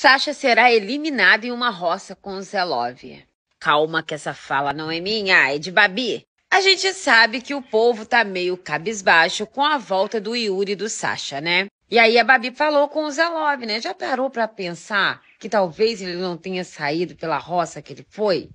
Sasha será eliminado em uma roça com Zelov. Calma que essa fala não é minha, é de Babi. A gente sabe que o povo tá meio cabisbaixo com a volta do Yuri e do Sasha, né? E aí a Babi falou com o Zelov, né? Já parou para pensar que talvez ele não tenha saído pela roça que ele foi?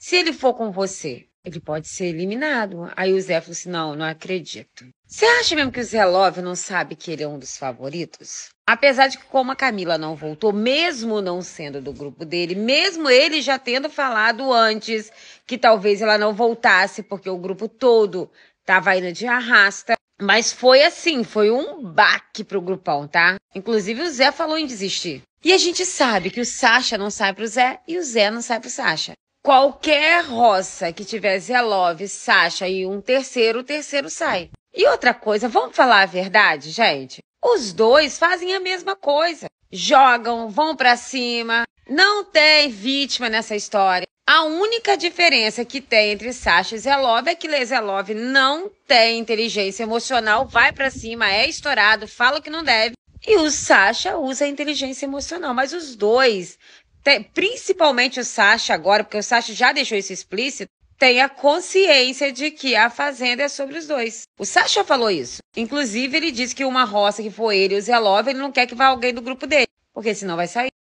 Se ele for com você, ele pode ser eliminado. Aí o Zé falou assim: não, não acredito. Você acha mesmo que o Zé Love não sabe que ele é um dos favoritos? Apesar de que, como a Camila não voltou, mesmo não sendo do grupo dele, mesmo ele já tendo falado antes que talvez ela não voltasse, porque o grupo todo tava indo de arrasta. Mas foi assim, foi um baque pro grupão, tá? Inclusive o Zé falou em desistir. E a gente sabe que o Sasha não sai pro Zé e o Zé não sai pro Sasha. Qualquer roça que tivesse a Love, Sasha e um terceiro, o terceiro sai. E outra coisa, vamos falar a verdade, gente? Os dois fazem a mesma coisa. Jogam, vão para cima. Não tem vítima nessa história. A única diferença que tem entre Sasha e Zelov é que Lezelov não tem inteligência emocional, vai para cima, é estourado, fala o que não deve. E o Sasha usa a inteligência emocional, mas os dois principalmente o Sasha agora, porque o Sasha já deixou isso explícito, tenha consciência de que a fazenda é sobre os dois. O Sasha falou isso. Inclusive, ele disse que uma roça que for ele e o Zelov, ele não quer que vá alguém do grupo dele, porque senão vai sair.